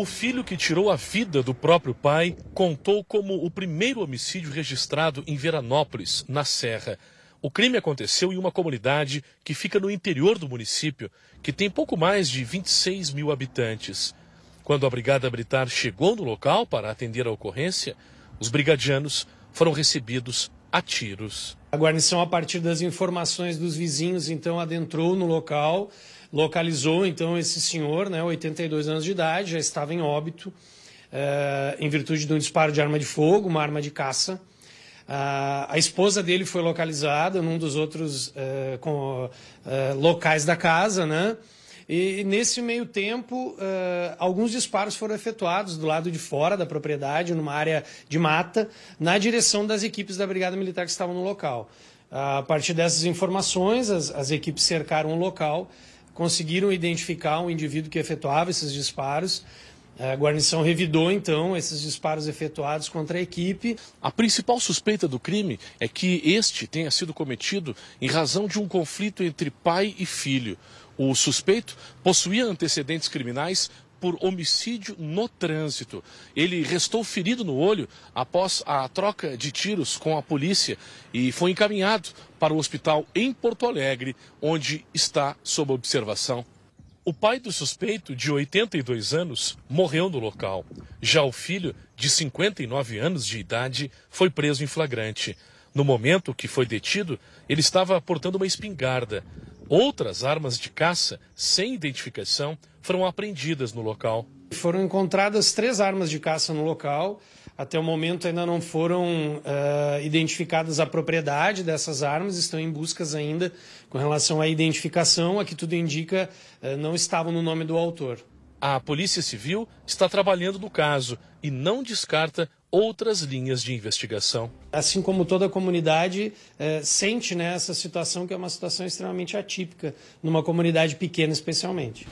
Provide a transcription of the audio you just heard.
O filho que tirou a vida do próprio pai contou como o primeiro homicídio registrado em Veranópolis, na Serra. O crime aconteceu em uma comunidade que fica no interior do município, que tem pouco mais de 26 mil habitantes. Quando a Brigada Militar chegou no local para atender a ocorrência, os brigadianos foram recebidos a tiros. A guarnição, a partir das informações dos vizinhos, então adentrou no local, localizou então esse senhor, né, 82 anos de idade, já estava em óbito, eh, em virtude de um disparo de arma de fogo, uma arma de caça. Ah, a esposa dele foi localizada num dos outros eh, com, eh, locais da casa, né? E, nesse meio tempo, alguns disparos foram efetuados do lado de fora da propriedade, numa área de mata, na direção das equipes da Brigada Militar que estavam no local. Ah, a partir dessas informações, as, as equipes cercaram o local conseguiram identificar um indivíduo que efetuava esses disparos. A guarnição revidou então esses disparos efetuados contra a equipe. A principal suspeita do crime é que este tenha sido cometido em razão de um conflito entre pai e filho. O suspeito possuía antecedentes criminais por homicídio no trânsito. Ele restou ferido no olho após a troca de tiros com a polícia e foi encaminhado para o hospital em Porto Alegre, onde está sob observação. O pai do suspeito, de 82 anos, morreu no local. Já o filho, de 59 anos de idade, foi preso em flagrante. No momento que foi detido, ele estava portando uma espingarda. Outras armas de caça sem identificação foram apreendidas no local. Foram encontradas três armas de caça no local. Até o momento ainda não foram uh, identificadas a propriedade dessas armas, estão em buscas ainda com relação à identificação, a que tudo indica uh, não estavam no nome do autor. A Polícia Civil está trabalhando no caso e não descarta outras linhas de investigação. Assim como toda a comunidade eh, sente né, essa situação, que é uma situação extremamente atípica, numa comunidade pequena especialmente.